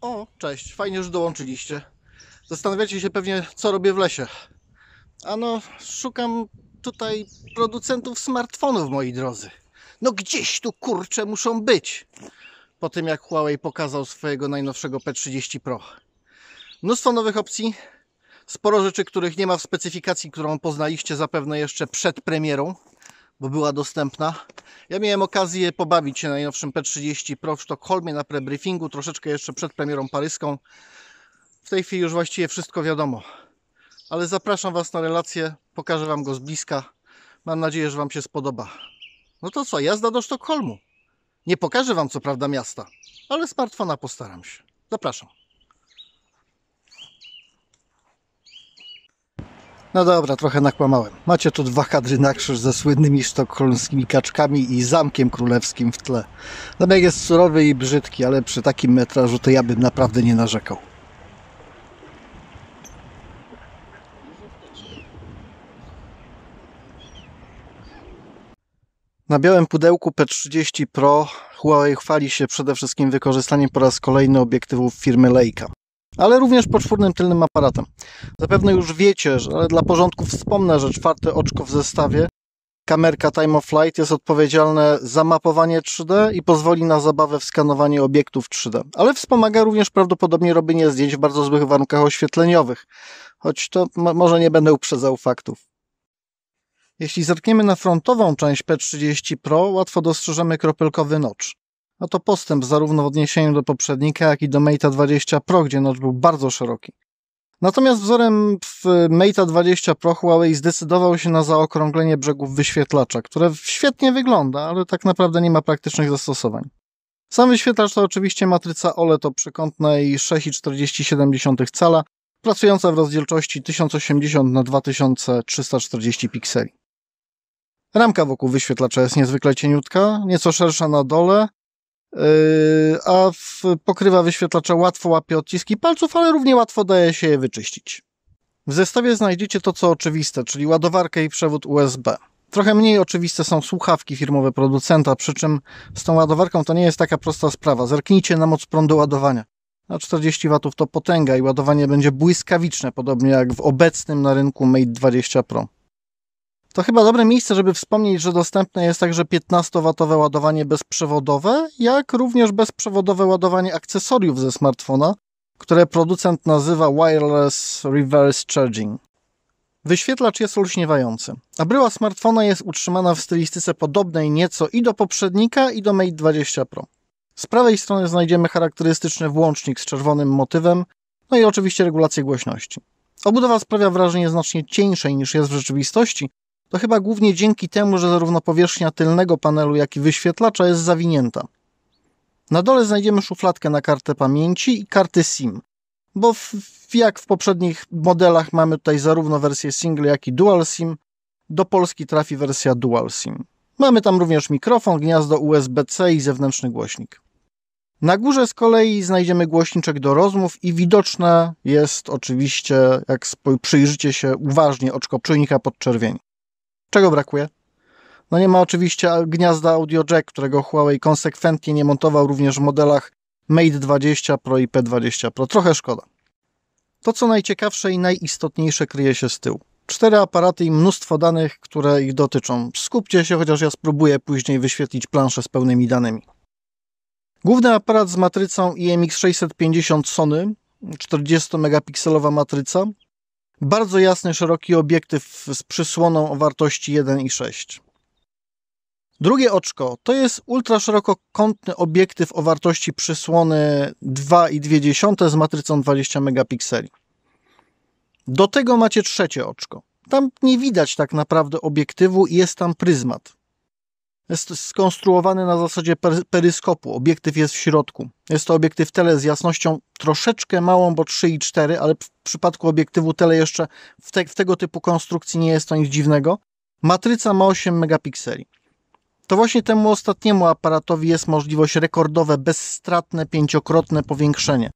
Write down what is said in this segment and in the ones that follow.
O, cześć, fajnie, że dołączyliście. Zastanawiacie się pewnie, co robię w lesie. Ano, szukam tutaj producentów smartfonów, moi drodzy. No gdzieś tu, kurcze, muszą być. Po tym, jak Huawei pokazał swojego najnowszego P30 Pro. Mnóstwo nowych opcji, sporo rzeczy, których nie ma w specyfikacji, którą poznaliście zapewne jeszcze przed premierą bo była dostępna. Ja miałem okazję pobawić się najnowszym P30 Pro w Sztokholmie na prebriefingu, troszeczkę jeszcze przed premierą paryską. W tej chwili już właściwie wszystko wiadomo. Ale zapraszam Was na relację, pokażę Wam go z bliska. Mam nadzieję, że Wam się spodoba. No to co, jazda do Sztokholmu. Nie pokażę Wam co prawda miasta, ale smartfona postaram się. Zapraszam. No dobra, trochę nakłamałem. Macie tu dwa kadry na krzyż ze słynnymi sztokholmskimi kaczkami i zamkiem królewskim w tle. Zabieg jest surowy i brzydki, ale przy takim metrażu to ja bym naprawdę nie narzekał. Na białym pudełku P30 Pro Huawei chwali się przede wszystkim wykorzystaniem po raz kolejny obiektywów firmy Leica ale również poczwórnym tylnym aparatem. Zapewne już wiecie, że, ale dla porządku wspomnę, że czwarte oczko w zestawie, kamerka Time of Flight, jest odpowiedzialne za mapowanie 3D i pozwoli na zabawę w skanowanie obiektów 3D, ale wspomaga również prawdopodobnie robienie zdjęć w bardzo złych warunkach oświetleniowych, choć to może nie będę uprzedzał faktów. Jeśli zerkniemy na frontową część P30 Pro, łatwo dostrzeżemy kropelkowy nocz. No to postęp zarówno w odniesieniu do poprzednika, jak i do Mate'a 20 Pro, gdzie notch był bardzo szeroki. Natomiast wzorem w Mate'a 20 Pro Huawei zdecydował się na zaokrąglenie brzegów wyświetlacza, które świetnie wygląda, ale tak naprawdę nie ma praktycznych zastosowań. Sam wyświetlacz to oczywiście matryca OLED o e przekątnej 6,47 cala, pracująca w rozdzielczości 1080 x 2340 pikseli. Ramka wokół wyświetlacza jest niezwykle cieniutka, nieco szersza na dole, Yy, a pokrywa wyświetlacza łatwo łapie odciski palców, ale równie łatwo daje się je wyczyścić. W zestawie znajdziecie to, co oczywiste, czyli ładowarkę i przewód USB. Trochę mniej oczywiste są słuchawki firmowe producenta, przy czym z tą ładowarką to nie jest taka prosta sprawa. Zerknijcie na moc prądu ładowania. Na 40 W to potęga i ładowanie będzie błyskawiczne, podobnie jak w obecnym na rynku Mate 20 Pro. To chyba dobre miejsce, żeby wspomnieć, że dostępne jest także 15 watowe ładowanie bezprzewodowe, jak również bezprzewodowe ładowanie akcesoriów ze smartfona, które producent nazywa Wireless Reverse Charging. Wyświetlacz jest olśniewający, a bryła smartfona jest utrzymana w stylistyce podobnej nieco i do poprzednika, i do Mate 20 Pro. Z prawej strony znajdziemy charakterystyczny włącznik z czerwonym motywem, no i oczywiście regulację głośności. Obudowa sprawia wrażenie znacznie cieńszej niż jest w rzeczywistości, to chyba głównie dzięki temu, że zarówno powierzchnia tylnego panelu, jak i wyświetlacza jest zawinięta. Na dole znajdziemy szufladkę na kartę pamięci i karty SIM, bo w, jak w poprzednich modelach mamy tutaj zarówno wersję single, jak i dual SIM, do Polski trafi wersja dual SIM. Mamy tam również mikrofon, gniazdo USB-C i zewnętrzny głośnik. Na górze z kolei znajdziemy głośniczek do rozmów i widoczne jest oczywiście, jak przyjrzycie się uważnie, oczko czujnika podczerwieni. Czego brakuje? No nie ma oczywiście gniazda audio jack, którego Huawei konsekwentnie nie montował również w modelach Mate 20 Pro i P20 Pro. Trochę szkoda. To co najciekawsze i najistotniejsze kryje się z tyłu. Cztery aparaty i mnóstwo danych, które ich dotyczą. Skupcie się, chociaż ja spróbuję później wyświetlić planszę z pełnymi danymi. Główny aparat z matrycą IMX650 Sony, 40-megapikselowa matryca, bardzo jasny, szeroki obiektyw z przysłoną o wartości 1,6. Drugie oczko to jest ultraszerokokątny obiektyw o wartości przysłony 2,2 z matrycą 20 megapikseli. Do tego macie trzecie oczko. Tam nie widać tak naprawdę obiektywu i jest tam pryzmat jest skonstruowany na zasadzie peryskopu. Obiektyw jest w środku. Jest to obiektyw tele z jasnością troszeczkę małą, bo 3 i 4, ale w przypadku obiektywu tele jeszcze w, te, w tego typu konstrukcji nie jest to nic dziwnego. Matryca ma 8 megapikseli. To właśnie temu ostatniemu aparatowi jest możliwość rekordowe, bezstratne, pięciokrotne powiększenie.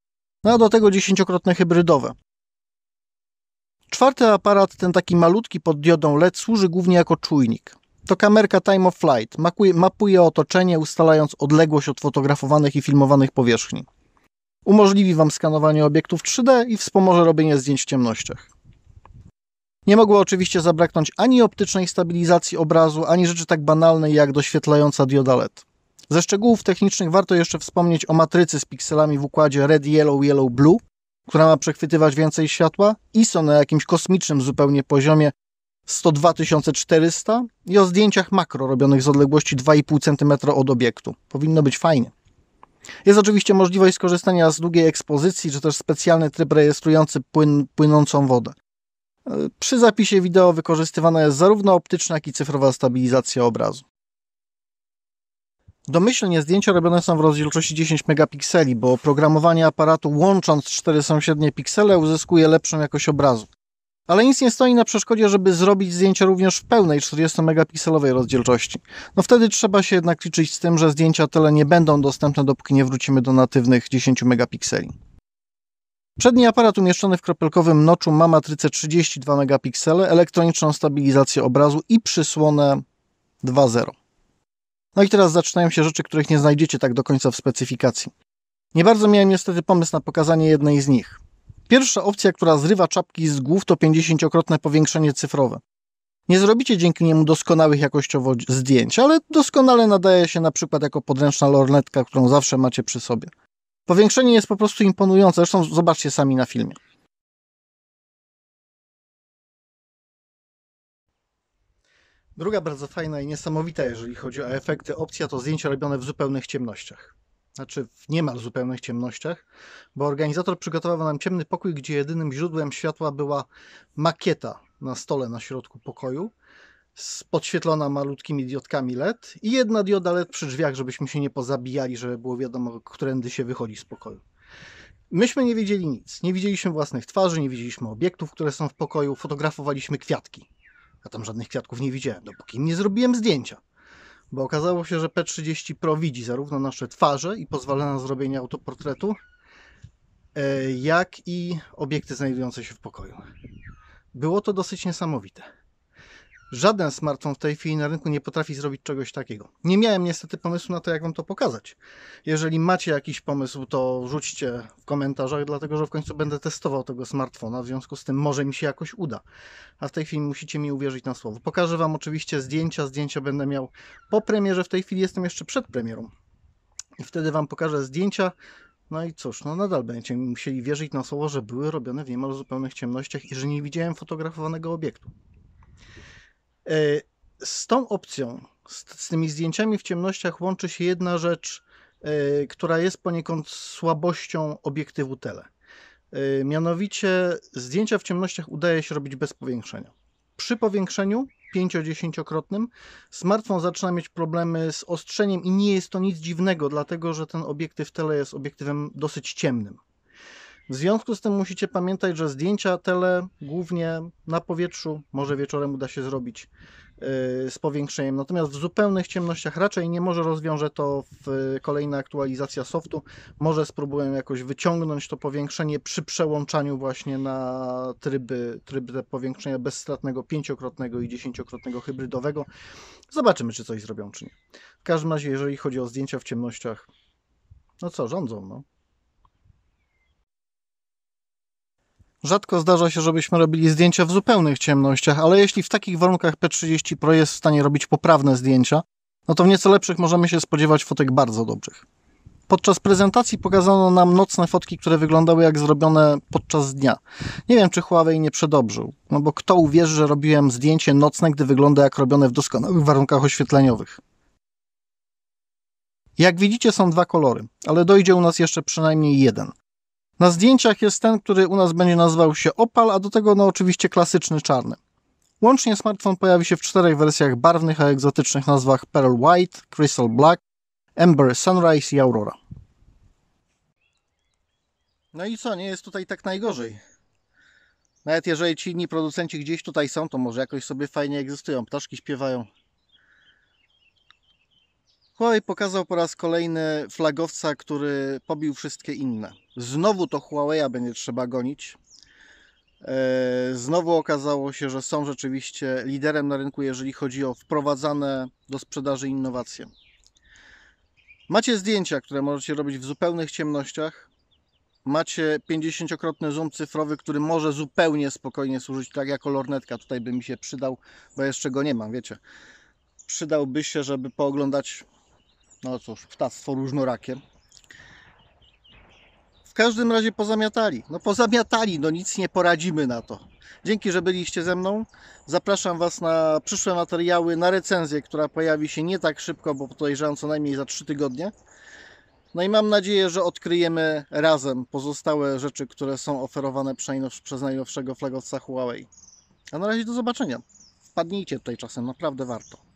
No a do tego dziesięciokrotne hybrydowe. Czwarty aparat, ten taki malutki pod diodą LED, służy głównie jako czujnik to kamerka time of flight. Mapuje, mapuje otoczenie, ustalając odległość od fotografowanych i filmowanych powierzchni. Umożliwi Wam skanowanie obiektów 3D i wspomoże robienie zdjęć w ciemnościach. Nie mogło oczywiście zabraknąć ani optycznej stabilizacji obrazu, ani rzeczy tak banalnej jak doświetlająca dioda LED. Ze szczegółów technicznych warto jeszcze wspomnieć o matrycy z pikselami w układzie red, yellow, yellow, blue, która ma przechwytywać więcej światła, ISO na jakimś kosmicznym zupełnie poziomie 102 400 i o zdjęciach makro robionych z odległości 2,5 cm od obiektu. Powinno być fajnie. Jest oczywiście możliwość skorzystania z długiej ekspozycji, czy też specjalny tryb rejestrujący płyn, płynącą wodę. E, przy zapisie wideo wykorzystywana jest zarówno optyczna, jak i cyfrowa stabilizacja obrazu. Domyślnie zdjęcia robione są w rozdzielczości 10 megapikseli, bo oprogramowanie aparatu łącząc cztery sąsiednie piksele uzyskuje lepszą jakość obrazu. Ale nic nie stoi na przeszkodzie, żeby zrobić zdjęcia również w pełnej 40-megapikselowej rozdzielczości. No wtedy trzeba się jednak liczyć z tym, że zdjęcia tele nie będą dostępne, dopóki nie wrócimy do natywnych 10 megapikseli. Przedni aparat umieszczony w kropelkowym noczu ma matrycę 32 megapiksele, elektroniczną stabilizację obrazu i przysłonę 2.0. No i teraz zaczynają się rzeczy, których nie znajdziecie tak do końca w specyfikacji. Nie bardzo miałem niestety pomysł na pokazanie jednej z nich. Pierwsza opcja, która zrywa czapki z głów, to 50-krotne powiększenie cyfrowe. Nie zrobicie dzięki niemu doskonałych jakościowo zdjęć, ale doskonale nadaje się na przykład jako podręczna lornetka, którą zawsze macie przy sobie. Powiększenie jest po prostu imponujące, zresztą zobaczcie sami na filmie. Druga bardzo fajna i niesamowita, jeżeli chodzi o efekty, opcja to zdjęcia robione w zupełnych ciemnościach znaczy w niemal zupełnych ciemnościach, bo organizator przygotował nam ciemny pokój, gdzie jedynym źródłem światła była makieta na stole na środku pokoju, podświetlona malutkimi diodkami LED i jedna dioda LED przy drzwiach, żebyśmy się nie pozabijali, żeby było wiadomo, którędy się wychodzi z pokoju. Myśmy nie wiedzieli nic. Nie widzieliśmy własnych twarzy, nie widzieliśmy obiektów, które są w pokoju, fotografowaliśmy kwiatki. Ja tam żadnych kwiatków nie widziałem, dopóki nie zrobiłem zdjęcia bo okazało się, że P30 Pro widzi zarówno nasze twarze i pozwala na zrobienie autoportretu, e, jak i obiekty znajdujące się w pokoju. Było to dosyć niesamowite. Żaden smartfon w tej chwili na rynku nie potrafi zrobić czegoś takiego. Nie miałem niestety pomysłu na to, jak wam to pokazać. Jeżeli macie jakiś pomysł, to rzućcie w komentarzach, dlatego że w końcu będę testował tego smartfona, w związku z tym może mi się jakoś uda. A w tej chwili musicie mi uwierzyć na słowo. Pokażę wam oczywiście zdjęcia, zdjęcia będę miał po premierze, w tej chwili jestem jeszcze przed premierą. I wtedy wam pokażę zdjęcia, no i cóż, no nadal mi musieli wierzyć na słowo, że były robione w niemal zupełnych ciemnościach i że nie widziałem fotografowanego obiektu. E, z tą opcją, z, z tymi zdjęciami w ciemnościach łączy się jedna rzecz, e, która jest poniekąd słabością obiektywu tele. E, mianowicie zdjęcia w ciemnościach udaje się robić bez powiększenia. Przy powiększeniu 5-10-krotnym smartfon zaczyna mieć problemy z ostrzeniem i nie jest to nic dziwnego, dlatego że ten obiektyw tele jest obiektywem dosyć ciemnym. W związku z tym musicie pamiętać, że zdjęcia tele głównie na powietrzu, może wieczorem uda się zrobić y, z powiększeniem. Natomiast w zupełnych ciemnościach raczej nie może rozwiąże to w y, kolejna aktualizacja softu. Może spróbuję jakoś wyciągnąć to powiększenie przy przełączaniu właśnie na tryby, tryby powiększenia bezstratnego, pięciokrotnego i dziesięciokrotnego hybrydowego. Zobaczymy, czy coś zrobią, czy nie. W każdym razie, jeżeli chodzi o zdjęcia w ciemnościach, no co, rządzą, no. Rzadko zdarza się, żebyśmy robili zdjęcia w zupełnych ciemnościach, ale jeśli w takich warunkach P30 Pro jest w stanie robić poprawne zdjęcia, no to w nieco lepszych możemy się spodziewać fotek bardzo dobrych. Podczas prezentacji pokazano nam nocne fotki, które wyglądały jak zrobione podczas dnia. Nie wiem, czy Huawei nie przedobrzył, no bo kto uwierzy, że robiłem zdjęcie nocne, gdy wygląda jak robione w doskonałych warunkach oświetleniowych. Jak widzicie są dwa kolory, ale dojdzie u nas jeszcze przynajmniej jeden – na zdjęciach jest ten, który u nas będzie nazywał się Opal, a do tego no oczywiście klasyczny czarny. Łącznie smartfon pojawi się w czterech wersjach barwnych, a egzotycznych nazwach Pearl White, Crystal Black, Amber Sunrise i Aurora. No i co, nie jest tutaj tak najgorzej. Nawet jeżeli ci inni producenci gdzieś tutaj są, to może jakoś sobie fajnie egzystują. Ptaszki śpiewają. Huawei no pokazał po raz kolejny flagowca, który pobił wszystkie inne. Znowu to Huawei'a będzie trzeba gonić. E, znowu okazało się, że są rzeczywiście liderem na rynku, jeżeli chodzi o wprowadzane do sprzedaży innowacje. Macie zdjęcia, które możecie robić w zupełnych ciemnościach. Macie 50-krotny zoom cyfrowy, który może zupełnie spokojnie służyć, tak jako lornetka. Tutaj by mi się przydał, bo jeszcze go nie mam, wiecie. Przydałby się, żeby pooglądać no cóż, ptactwo różnorakie. W każdym razie pozamiatali. No pozamiatali, no nic nie poradzimy na to. Dzięki, że byliście ze mną. Zapraszam Was na przyszłe materiały, na recenzję, która pojawi się nie tak szybko, bo podejrzewam co najmniej za 3 tygodnie. No i mam nadzieję, że odkryjemy razem pozostałe rzeczy, które są oferowane przez najnowszego flagowca Huawei. A na razie do zobaczenia. Wpadnijcie tutaj czasem, naprawdę warto.